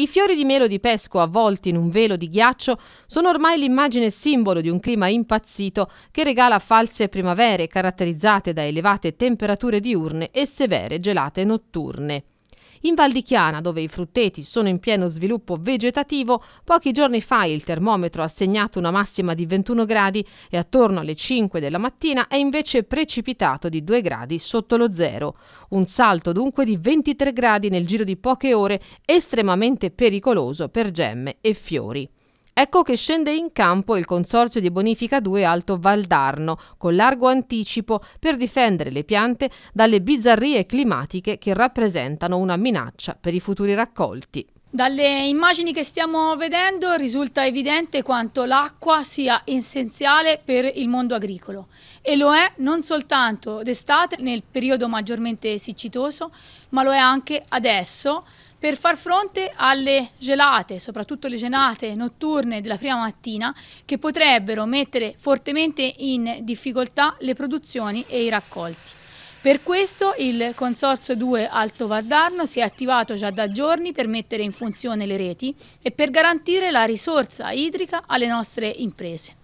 I fiori di melo di Pesco avvolti in un velo di ghiaccio sono ormai l'immagine simbolo di un clima impazzito che regala false primavere caratterizzate da elevate temperature diurne e severe gelate notturne. In Val di Chiana, dove i frutteti sono in pieno sviluppo vegetativo, pochi giorni fa il termometro ha segnato una massima di 21 gradi e attorno alle 5 della mattina è invece precipitato di 2 gradi sotto lo zero. Un salto dunque di 23 gradi nel giro di poche ore estremamente pericoloso per gemme e fiori. Ecco che scende in campo il Consorzio di Bonifica 2 Alto Valdarno con largo anticipo per difendere le piante dalle bizzarrie climatiche che rappresentano una minaccia per i futuri raccolti. Dalle immagini che stiamo vedendo risulta evidente quanto l'acqua sia essenziale per il mondo agricolo e lo è non soltanto d'estate nel periodo maggiormente siccitoso ma lo è anche adesso per far fronte alle gelate, soprattutto le gelate notturne della prima mattina, che potrebbero mettere fortemente in difficoltà le produzioni e i raccolti. Per questo il Consorzio 2 Alto Vardarno si è attivato già da giorni per mettere in funzione le reti e per garantire la risorsa idrica alle nostre imprese.